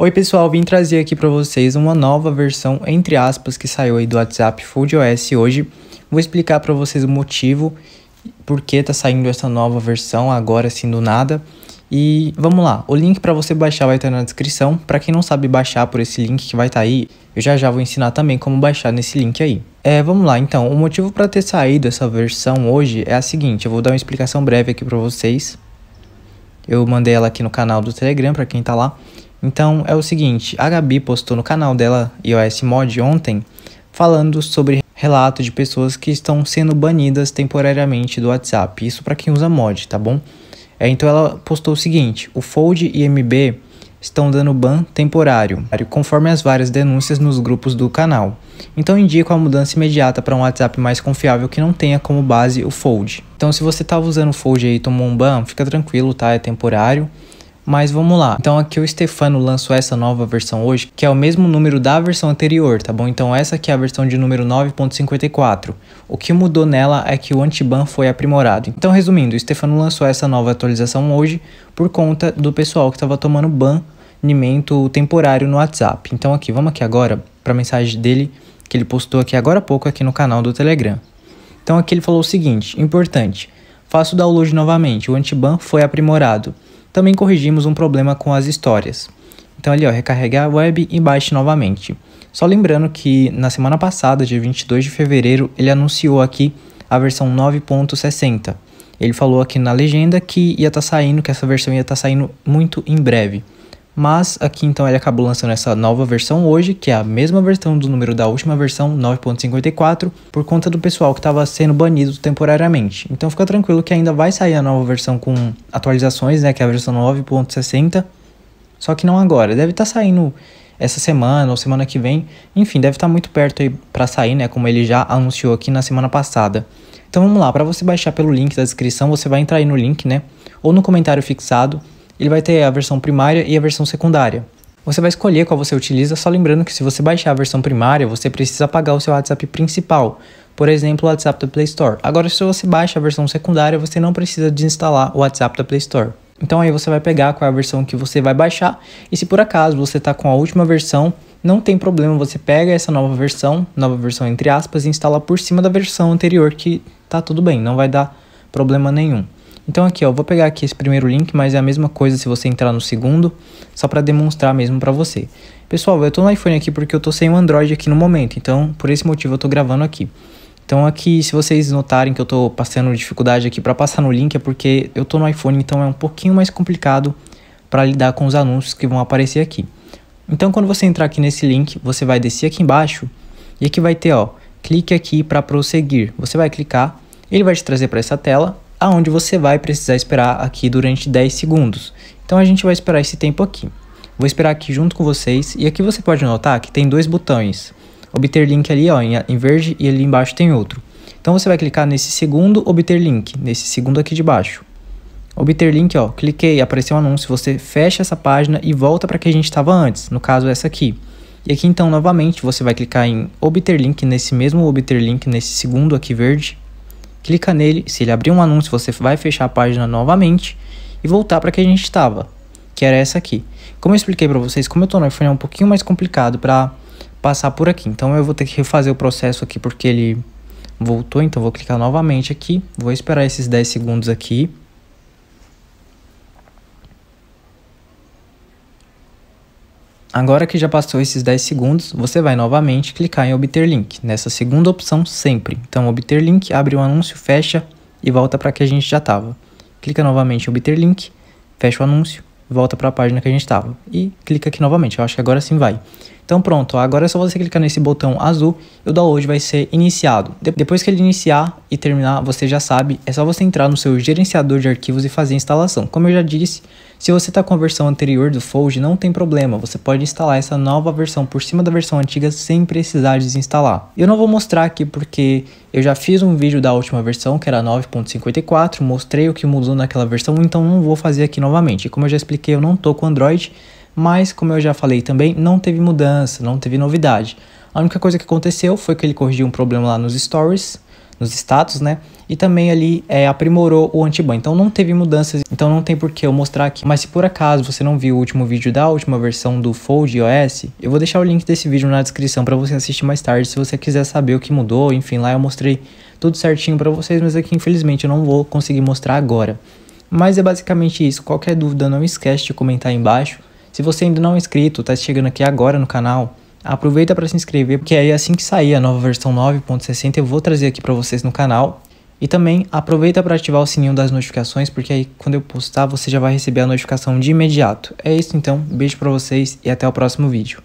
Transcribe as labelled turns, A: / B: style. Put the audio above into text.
A: Oi pessoal, vim trazer aqui para vocês uma nova versão entre aspas que saiu aí do WhatsApp FoldOS hoje. Vou explicar para vocês o motivo por que tá saindo essa nova versão agora assim do nada. E vamos lá, o link para você baixar vai estar tá na descrição. Para quem não sabe baixar por esse link que vai estar tá aí, eu já já vou ensinar também como baixar nesse link aí. É, vamos lá, então, o motivo para ter saído essa versão hoje é a seguinte, eu vou dar uma explicação breve aqui para vocês. Eu mandei ela aqui no canal do Telegram para quem tá lá. Então é o seguinte, a Gabi postou no canal dela iOS Mod ontem falando sobre relato de pessoas que estão sendo banidas temporariamente do WhatsApp. Isso para quem usa mod, tá bom? É, então ela postou o seguinte: o Fold e MB estão dando ban temporário, conforme as várias denúncias nos grupos do canal. Então indico a mudança imediata para um WhatsApp mais confiável que não tenha como base o Fold. Então se você estava usando o Fold e tomou um ban, fica tranquilo, tá? É temporário. Mas vamos lá. Então aqui o Stefano lançou essa nova versão hoje, que é o mesmo número da versão anterior, tá bom? Então essa aqui é a versão de número 9.54. O que mudou nela é que o antiban foi aprimorado. Então resumindo, o Stefano lançou essa nova atualização hoje por conta do pessoal que estava tomando banimento temporário no WhatsApp. Então aqui, vamos aqui agora para a mensagem dele que ele postou aqui agora há pouco aqui no canal do Telegram. Então aqui ele falou o seguinte, importante, faço o download novamente, o antiban foi aprimorado também corrigimos um problema com as histórias. Então ali ó, recarregar a web e baixe novamente. Só lembrando que na semana passada, dia 22 de fevereiro, ele anunciou aqui a versão 9.60. Ele falou aqui na legenda que ia estar tá saindo, que essa versão ia estar tá saindo muito em breve. Mas aqui então ele acabou lançando essa nova versão hoje, que é a mesma versão do número da última versão, 9.54, por conta do pessoal que estava sendo banido temporariamente. Então fica tranquilo que ainda vai sair a nova versão com atualizações, né, que é a versão 9.60, só que não agora. Deve estar tá saindo essa semana ou semana que vem. Enfim, deve estar tá muito perto aí para sair, né? Como ele já anunciou aqui na semana passada. Então vamos lá, para você baixar pelo link da descrição, você vai entrar aí no link, né? Ou no comentário fixado ele vai ter a versão primária e a versão secundária. Você vai escolher qual você utiliza, só lembrando que se você baixar a versão primária, você precisa pagar o seu WhatsApp principal, por exemplo, o WhatsApp da Play Store. Agora, se você baixa a versão secundária, você não precisa desinstalar o WhatsApp da Play Store. Então aí você vai pegar qual é a versão que você vai baixar e se por acaso você está com a última versão, não tem problema, você pega essa nova versão, nova versão entre aspas, e instala por cima da versão anterior que tá tudo bem, não vai dar problema nenhum. Então aqui, ó, vou pegar aqui esse primeiro link, mas é a mesma coisa se você entrar no segundo, só para demonstrar mesmo para você. Pessoal, eu tô no iPhone aqui porque eu tô sem o Android aqui no momento, então por esse motivo eu tô gravando aqui. Então aqui, se vocês notarem que eu tô passando dificuldade aqui para passar no link, é porque eu tô no iPhone, então é um pouquinho mais complicado para lidar com os anúncios que vão aparecer aqui. Então quando você entrar aqui nesse link, você vai descer aqui embaixo e aqui vai ter, ó, clique aqui para prosseguir. Você vai clicar, ele vai te trazer para essa tela aonde você vai precisar esperar aqui durante 10 segundos. Então a gente vai esperar esse tempo aqui. Vou esperar aqui junto com vocês e aqui você pode notar que tem dois botões. Obter link ali ó, em verde e ali embaixo tem outro. Então você vai clicar nesse segundo obter link, nesse segundo aqui de baixo. Obter link, ó, cliquei, apareceu um anúncio, você fecha essa página e volta para que a gente estava antes, no caso essa aqui. E aqui então novamente você vai clicar em obter link, nesse mesmo obter link, nesse segundo aqui verde clica nele, se ele abrir um anúncio, você vai fechar a página novamente e voltar para que a gente estava, que era essa aqui. Como eu expliquei para vocês, como eu estou no iPhone é um pouquinho mais complicado para passar por aqui, então eu vou ter que refazer o processo aqui porque ele voltou, então vou clicar novamente aqui, vou esperar esses 10 segundos aqui. Agora que já passou esses 10 segundos, você vai novamente clicar em obter link, nessa segunda opção sempre. Então obter link, abre o anúncio, fecha e volta para que a gente já estava. Clica novamente em obter link, fecha o anúncio, volta para a página que a gente estava e clica aqui novamente. Eu acho que agora sim vai. Então pronto, agora é só você clicar nesse botão azul e o download vai ser iniciado. De depois que ele iniciar, e terminar, você já sabe, é só você entrar no seu gerenciador de arquivos e fazer a instalação. Como eu já disse, se você está com a versão anterior do Fold, não tem problema, você pode instalar essa nova versão por cima da versão antiga sem precisar desinstalar. Eu não vou mostrar aqui porque eu já fiz um vídeo da última versão, que era 9.54, mostrei o que mudou naquela versão, então não vou fazer aqui novamente. Como eu já expliquei, eu não estou com Android, mas como eu já falei também, não teve mudança, não teve novidade. A única coisa que aconteceu foi que ele corrigiu um problema lá nos stories, nos status, né? E também ali é, aprimorou o antiban. Então não teve mudanças, então não tem por que eu mostrar aqui. Mas se por acaso você não viu o último vídeo da última versão do Fold iOS, eu vou deixar o link desse vídeo na descrição para você assistir mais tarde, se você quiser saber o que mudou. Enfim, lá eu mostrei tudo certinho para vocês, mas aqui infelizmente eu não vou conseguir mostrar agora. Mas é basicamente isso. Qualquer dúvida não esquece de comentar aí embaixo. Se você ainda não é inscrito, está chegando aqui agora no canal, Aproveita para se inscrever, porque aí é assim que sair a nova versão 9.60 eu vou trazer aqui para vocês no canal. E também aproveita para ativar o sininho das notificações, porque aí quando eu postar você já vai receber a notificação de imediato. É isso então, beijo para vocês e até o próximo vídeo.